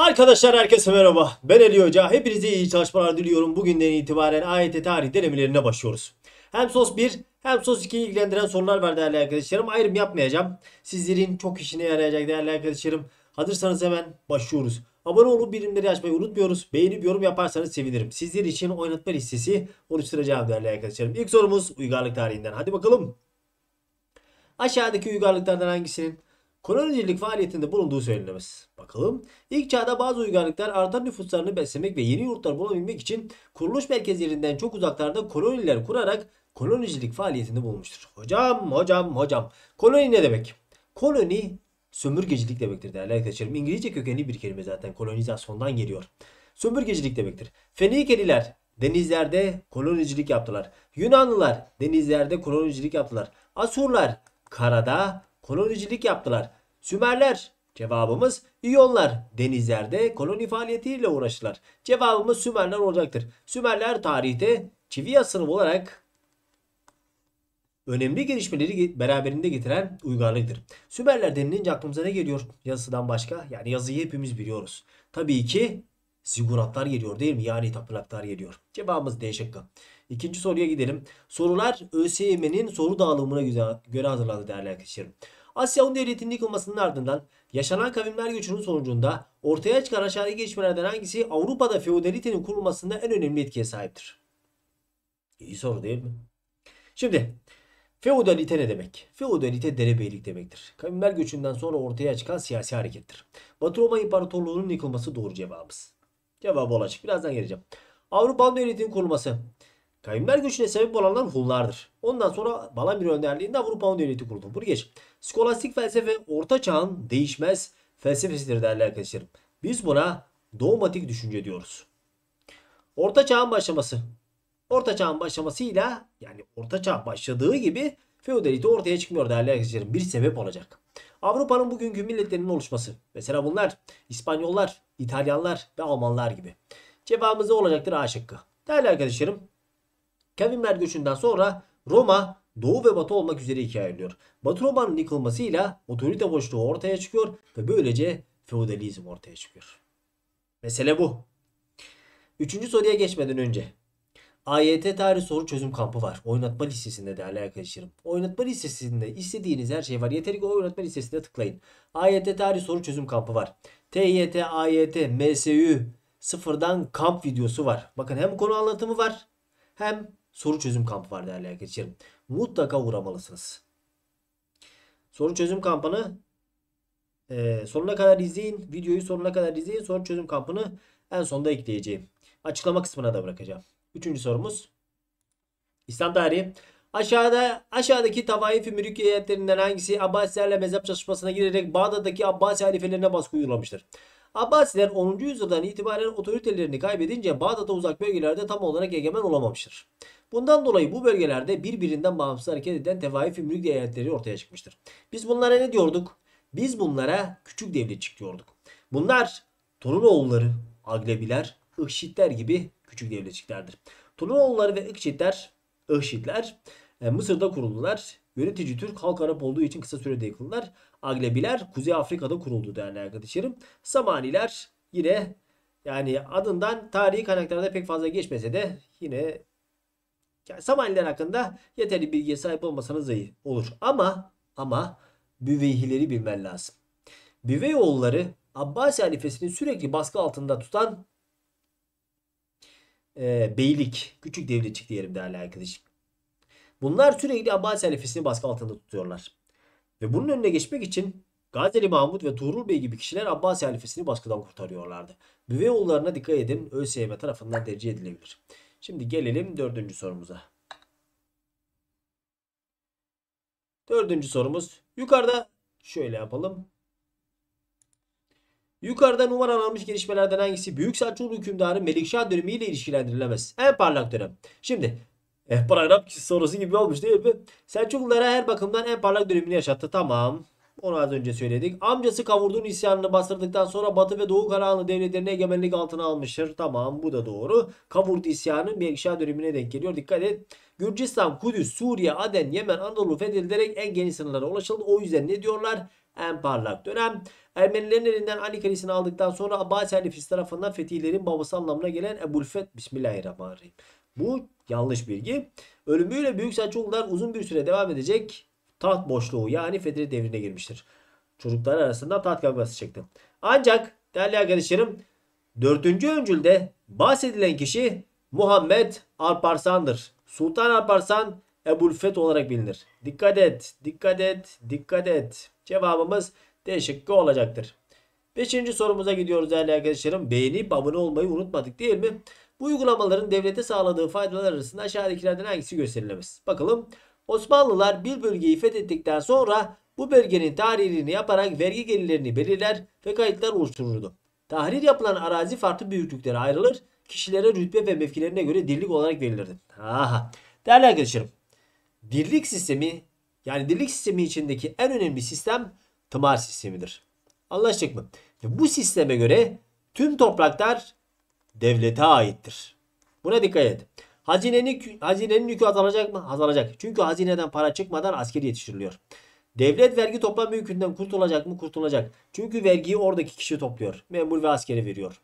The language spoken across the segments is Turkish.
Arkadaşlar herkese merhaba. Ben Ali Hoca. Hepinize iyi çalışmalar diliyorum. Bugünden itibaren AYT e tarih denemelerine başlıyoruz. Hem SOS 1 hem SOS 2'yi ilgilendiren sorular var değerli arkadaşlarım. Ayrım yapmayacağım. Sizlerin çok işine yarayacak değerli arkadaşlarım. Hazırsanız hemen başlıyoruz. Abone olup bilimleri açmayı unutmuyoruz. Beğenip yorum yaparsanız sevinirim. Sizler için oynatma listesi oluşturacağım değerli arkadaşlarım. İlk sorumuz uygarlık tarihinden. Hadi bakalım. Aşağıdaki uygarlıklardan hangisinin kolonicilik faaliyetinde bulunduğu söylenemez. Bakalım. İlk çağda bazı uygarlıklar artan nüfuslarını beslemek ve yeni yurtlar bulabilmek için kuruluş merkezlerinden çok uzaklarda koloniler kurarak kolonicilik faaliyetinde bulmuştur. Hocam, hocam, hocam. Koloni ne demek? Koloni sömürgecilik demektir değerli arkadaşlarım. İngilizce kökenli bir kelime zaten kolonizasyondan geliyor. Sömürgecilik demektir. Fenikeliler denizlerde kolonicilik yaptılar. Yunanlılar denizlerde kolonicilik yaptılar. Asurlar karada kolonicilik yaptılar. Sümerler. Cevabımız İyonlar denizlerde koloni faaliyetiyle uğraştılar. Cevabımız Sümerler olacaktır. Sümerler tarihte çivi sınıfı olarak önemli gelişmeleri beraberinde getiren uygarlıktır. Sümerler denilince aklımıza ne geliyor yazısından başka? Yani yazıyı hepimiz biliyoruz. Tabii ki ziguratlar geliyor değil mi? Yani tapınaklar geliyor. Cevabımız D şıkkı. İkinci soruya gidelim. Sorular ÖSYM'nin soru dağılımına göre hazırlandı değerli arkadaşlarım. Asya Hun Devleti'nin yıkılmasının ardından yaşanan kavimler göçünün sonucunda ortaya çıkan aşağıdaki gelişmelerden hangisi Avrupa'da feodalitenin kurulmasında en önemli etkiye sahiptir? İyi soru değil mi? Şimdi Feodalite ne demek? Feodalite derebeylik demektir. Kavimler göçünden sonra ortaya çıkan siyasi harekettir. Batı Roma İmparatorluğu'nun yıkılması doğru cevabımız. Cevabı olacak. Birazdan geleceğim. Avrupa Devleti'nin kurulması. Kayımlar göçüne sebep olanlar Hunlardır. Ondan sonra Balamir önderliğinde Avrupa Hun Devleti kuruldu. Bunu geç. Skolastik felsefe Orta Çağ'ın değişmez felsefesidir değerli arkadaşlarım. Biz buna dogmatik düşünce diyoruz. Orta Çağ'ın başlaması. Orta Çağ'ın başlamasıyla yani Orta Çağ başladığı gibi feodalite ortaya çıkmıyor değerli arkadaşlarım. Bir sebep olacak. Avrupa'nın bugünkü milletlerinin oluşması. Mesela bunlar İspanyollar, İtalyanlar ve Almanlar gibi. Cevabımız olacaktır A şıkkı. Değerli arkadaşlarım Kevin Mer göçünden sonra Roma Doğu ve Batı olmak üzere ikiye ayrılıyor. Batı Roma'nın yıkılmasıyla otorite boşluğu ortaya çıkıyor ve böylece feodalizm ortaya çıkıyor. Mesele bu. Üçüncü soruya geçmeden önce AYT tarih soru çözüm kampı var. Oynatma listesinde değerli arkadaşlarım. Oynatma listesinde istediğiniz her şey var. Yeter ki oynatma listesine tıklayın. AYT tarih soru çözüm kampı var. TYT, AYT, MSÜ sıfırdan kamp videosu var. Bakın hem konu anlatımı var hem soru çözüm kampı var değerli arkadaşlarım. Mutlaka uğramalısınız. Soru çözüm kampını e, sonuna kadar izleyin. Videoyu sonuna kadar izleyin. Soru çözüm kampını en sonda ekleyeceğim. Açıklama kısmına da bırakacağım. Üçüncü sorumuz. İslam tarihi. Aşağıda aşağıdaki tavaifi mülük heyetlerinden hangisi Abbasilerle mezhep çalışmasına girerek Bağdat'taki Abbasi halifelerine baskı uygulamıştır? Abbasiler 10. yüzyıldan itibaren otoritelerini kaybedince Bağdat'a uzak bölgelerde tam olarak egemen olamamıştır. Bundan dolayı bu bölgelerde birbirinden bağımsız hareket eden tevaif ümrük devletleri ortaya çıkmıştır. Biz bunlara ne diyorduk? Biz bunlara küçük devletçik diyorduk. Bunlar Torunoğulları, Aglebiler, Ihşitler gibi küçük devletçiklerdir. Torunoğulları ve Ihşitler, Ihşitler e, Mısır'da kuruldular. Yönetici Türk halk Arap olduğu için kısa sürede yıkıldılar. Aglebiler Kuzey Afrika'da kuruldu değerli arkadaşlarım. Samaniler yine yani adından tarihi kaynaklarda pek fazla geçmese de yine yani Samaniler hakkında yeterli bilgiye sahip olmasanız iyi olur. Ama ama Büveyhileri bilmen lazım. Büveyoğulları Abbasi halifesini sürekli baskı altında tutan e, beylik, küçük devletçik diyelim değerli arkadaşım. Bunlar sürekli Abbasi Hanefesini baskı altında tutuyorlar. Ve bunun önüne geçmek için Gazeli Mahmud ve Tuğrul Bey gibi kişiler Abbasi halifesini baskıdan kurtarıyorlardı. Büveyoğullarına dikkat edin ÖSYM tarafından tercih edilebilir. Şimdi gelelim dördüncü sorumuza. Dördüncü sorumuz. Yukarıda şöyle yapalım. Yukarıda numaralanmış gelişmelerden hangisi Büyük Selçuklu hükümdarı Melikşah dönemiyle ilişkilendirilemez? En parlak dönem. Şimdi Ehbar Arap sonrası gibi olmuş değil mi? Selçuklulara her bakımdan en parlak dönemini yaşattı. Tamam. Onu az önce söyledik. Amcası Kavurdun isyanını bastırdıktan sonra Batı ve Doğu Karahanlı devletlerine egemenlik altına almıştır. Tamam bu da doğru. Kavurd isyanı Melikşah dönemine denk geliyor. Dikkat et. Gürcistan, Kudüs, Suriye, Aden, Yemen, Anadolu fethedilerek en geniş sınırlara ulaşıldı. O yüzden ne diyorlar? En parlak dönem. Ermenilerin elinden Ali Kalesi'ni aldıktan sonra Abbasi Halifesi tarafından fetihlerin babası anlamına gelen Ebu'l-Feth Bismillahirrahmanirrahim. Bu yanlış bilgi. Ölümüyle Büyük Selçuklular uzun bir süre devam edecek taht boşluğu yani Fetih devrine girmiştir. Çocuklar arasında taht kavgası çıktı. Ancak değerli arkadaşlarım 4. öncülde bahsedilen kişi Muhammed Alparslan'dır. Sultan Alparslan Ebu'l-Feth olarak bilinir. Dikkat et, dikkat et, dikkat et. Cevabımız D şıkkı olacaktır. Beşinci sorumuza gidiyoruz değerli arkadaşlarım. Beğenip abone olmayı unutmadık değil mi? Bu uygulamaların devlete sağladığı faydalar arasında aşağıdakilerden hangisi gösterilemez? Bakalım. Osmanlılar bir bölgeyi fethettikten sonra bu bölgenin tarihini yaparak vergi gelirlerini belirler ve kayıtlar oluştururdu. Tahrir yapılan arazi farklı büyüklüklere ayrılır, kişilere rütbe ve mevkilerine göre dirlik olarak verilirdi. Aha. Değerli arkadaşlarım, dirlik sistemi yani dirlik sistemi içindeki en önemli sistem tımar sistemidir. Anlaştık mı? Bu sisteme göre tüm topraklar devlete aittir. Buna dikkat edin. Hazinenin, hazinenin yükü azalacak mı? Azalacak. Çünkü hazineden para çıkmadan asker yetiştiriliyor. Devlet vergi toplama yükünden kurtulacak mı? Kurtulacak. Çünkü vergiyi oradaki kişi topluyor. Memur ve askeri veriyor.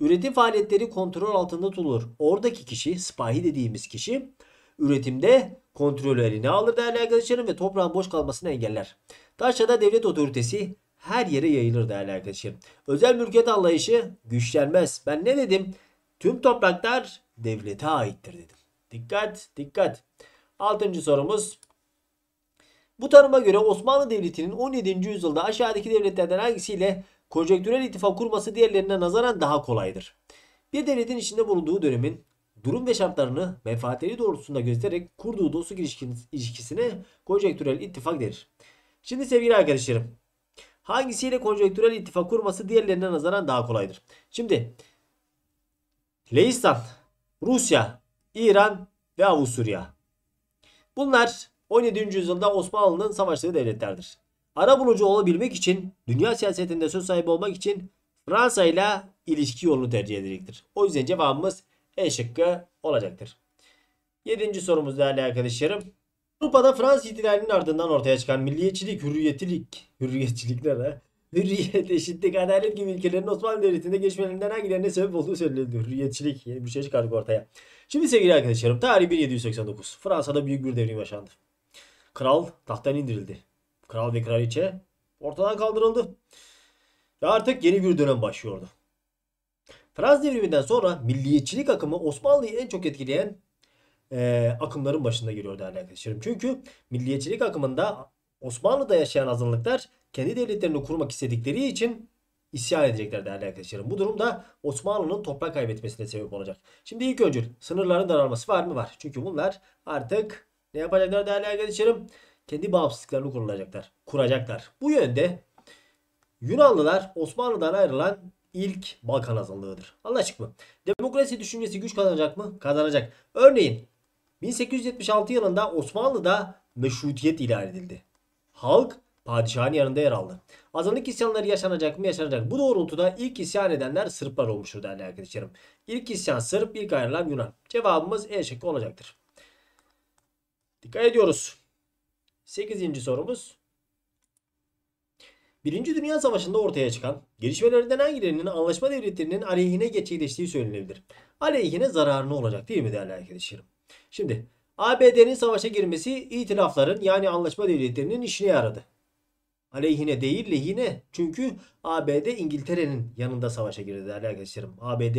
Üretim faaliyetleri kontrol altında tutulur. Oradaki kişi, spahi dediğimiz kişi üretimde kontrolü eline alır değerli arkadaşlarım ve toprağın boş kalmasını engeller. Taşra'da devlet otoritesi her yere yayılır değerli arkadaşım. Özel mülkiyet anlayışı güçlenmez. Ben ne dedim? Tüm topraklar devlete aittir dedim. Dikkat dikkat. Altıncı sorumuz. Bu tanıma göre Osmanlı Devleti'nin 17. yüzyılda aşağıdaki devletlerden hangisiyle konjektürel ittifak kurması diğerlerine nazaran daha kolaydır? Bir devletin içinde bulunduğu dönemin durum ve şartlarını menfaatleri doğrultusunda göstererek kurduğu dostluk ilişkisine konjektürel ittifak denir. Şimdi sevgili arkadaşlarım Hangisiyle konjonktürel ittifak kurması diğerlerine nazaran daha kolaydır. Şimdi Leistan, Rusya, İran ve Avusturya. Bunlar 17. yüzyılda Osmanlı'nın savaştığı devletlerdir. Ara bulucu olabilmek için, dünya siyasetinde söz sahibi olmak için Fransa ile ilişki yolunu tercih edecektir. O yüzden cevabımız E şıkkı olacaktır. 7. sorumuz değerli arkadaşlarım. Avrupa'da Fransız ihtilalinin ardından ortaya çıkan milliyetçilik, hürriyetçilik, hürriyetçilikler ha. Hürriyet, eşitlik, adalet gibi ülkelerin Osmanlı Devleti'nde geçmelerinden hangilerine sebep olduğu söyleniyor. Hürriyetçilik yeni bir şey çıkardık ortaya. Şimdi sevgili arkadaşlarım tarih 1789. Fransa'da büyük bir devrim yaşandı. Kral tahttan indirildi. Kral ve kraliçe ortadan kaldırıldı. Ve artık yeni bir dönem başlıyordu. Fransız devriminden sonra milliyetçilik akımı Osmanlı'yı en çok etkileyen e, akımların başında geliyor değerli arkadaşlarım. Çünkü milliyetçilik akımında Osmanlı'da yaşayan azınlıklar kendi devletlerini kurmak istedikleri için isyan edecekler değerli arkadaşlarım. Bu durum da Osmanlı'nın toprak kaybetmesine sebep olacak. Şimdi ilk önce sınırların daralması var mı? Var. Çünkü bunlar artık ne yapacaklar değerli arkadaşlarım? Kendi bağımsızlıklarını kurulacaklar, kuracaklar. Bu yönde Yunanlılar Osmanlı'dan ayrılan ilk Balkan azınlığıdır. Anlaşık mı? Demokrasi düşüncesi güç kazanacak mı? Kazanacak. Örneğin 1876 yılında Osmanlı'da meşrutiyet ilan edildi. Halk padişahın yanında yer aldı. Azınlık isyanları yaşanacak mı yaşanacak. Bu doğrultuda ilk isyan edenler Sırplar olmuştur değerli arkadaşlarım. İlk isyan Sırp, ilk ayrılan Yunan. Cevabımız E şıkkı olacaktır. Dikkat ediyoruz. 8. sorumuz. Birinci Dünya Savaşı'nda ortaya çıkan gelişmelerinden hangilerinin anlaşma devletlerinin aleyhine gerçekleştiği söylenebilir. Aleyhine zararına olacak değil mi değerli arkadaşlarım? Şimdi ABD'nin savaşa girmesi itilafların yani anlaşma devletlerinin işine yaradı. Aleyhine değil lehine. Çünkü ABD İngiltere'nin yanında savaşa girdi değerli arkadaşlarım. ABD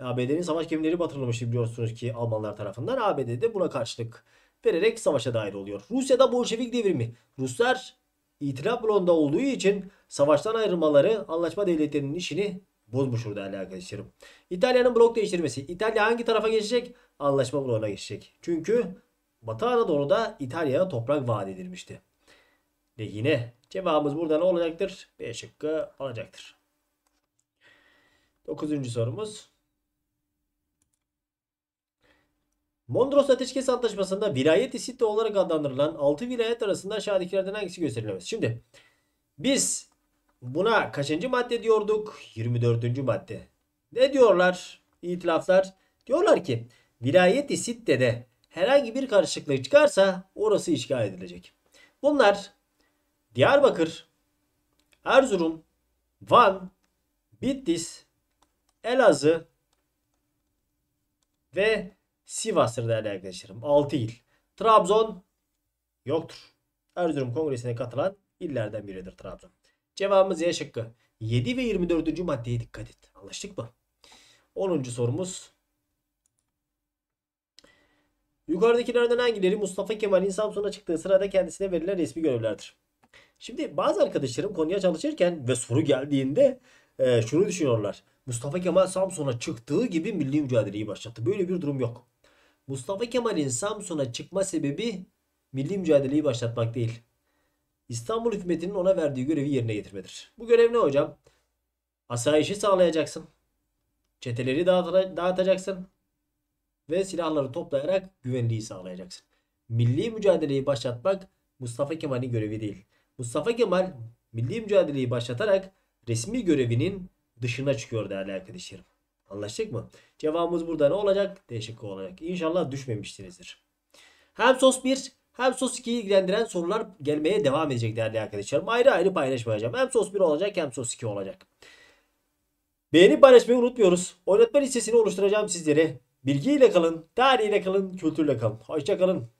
ABD'nin savaş gemileri batırılmıştı biliyorsunuz ki Almanlar tarafından. ABD de buna karşılık vererek savaşa dahil oluyor. Rusya'da Bolşevik devrimi. Ruslar itiraf bloğunda olduğu için savaştan ayrılmaları anlaşma devletlerinin işini bozmuşur değerli arkadaşlarım. İtalya'nın blok değiştirmesi. İtalya hangi tarafa geçecek? Anlaşma bloğuna geçecek. Çünkü Batı Anadolu'da İtalya'ya toprak vaat edilmişti. Ve yine cevabımız burada ne olacaktır? B şıkkı olacaktır. Dokuzuncu sorumuz. Mondros Ateşkes Antlaşması'nda vilayet-i sitte olarak adlandırılan 6 vilayet arasında aşağıdakilerden hangisi gösterilemez? Şimdi biz Buna kaçıncı madde diyorduk? 24. madde. Ne diyorlar itilaflar? Diyorlar ki vilayeti sitede herhangi bir karışıklık çıkarsa orası işgal edilecek. Bunlar Diyarbakır, Erzurum, Van, Bitlis, Elazığ ve Sivas'tır değerli arkadaşlarım. 6 il. Trabzon yoktur. Erzurum Kongresi'ne katılan illerden biridir Trabzon. Cevabımız Y şıkkı. 7 ve 24. maddeye dikkat et. Anlaştık mı? 10. sorumuz. Yukarıdakilerden hangileri Mustafa Kemal'in Samsun'a çıktığı sırada kendisine verilen resmi görevlerdir? Şimdi bazı arkadaşlarım konuya çalışırken ve soru geldiğinde e, şunu düşünüyorlar. Mustafa Kemal Samsun'a çıktığı gibi milli mücadeleyi başlattı. Böyle bir durum yok. Mustafa Kemal'in Samsun'a çıkma sebebi milli mücadeleyi başlatmak değil. İstanbul hükümetinin ona verdiği görevi yerine getirmedir. Bu görev ne hocam? Asayişi sağlayacaksın. Çeteleri dağıtacaksın. Ve silahları toplayarak güvenliği sağlayacaksın. Milli mücadeleyi başlatmak Mustafa Kemal'in görevi değil. Mustafa Kemal milli mücadeleyi başlatarak resmi görevinin dışına çıkıyor değerli arkadaşlarım. Anlaştık mı? Cevabımız burada ne olacak? Değişik olacak. İnşallah düşmemişsinizdir. Hem sos 1 hem sos 2'yi ilgilendiren sorular gelmeye devam edecek değerli arkadaşlarım. Ayrı ayrı paylaşmayacağım. Hem sos 1 olacak hem sos 2 olacak. Beğenip paylaşmayı unutmuyoruz. Oynatma listesini oluşturacağım sizlere. Bilgiyle kalın, tarihiyle kalın, kültürle kalın. Hoşça kalın.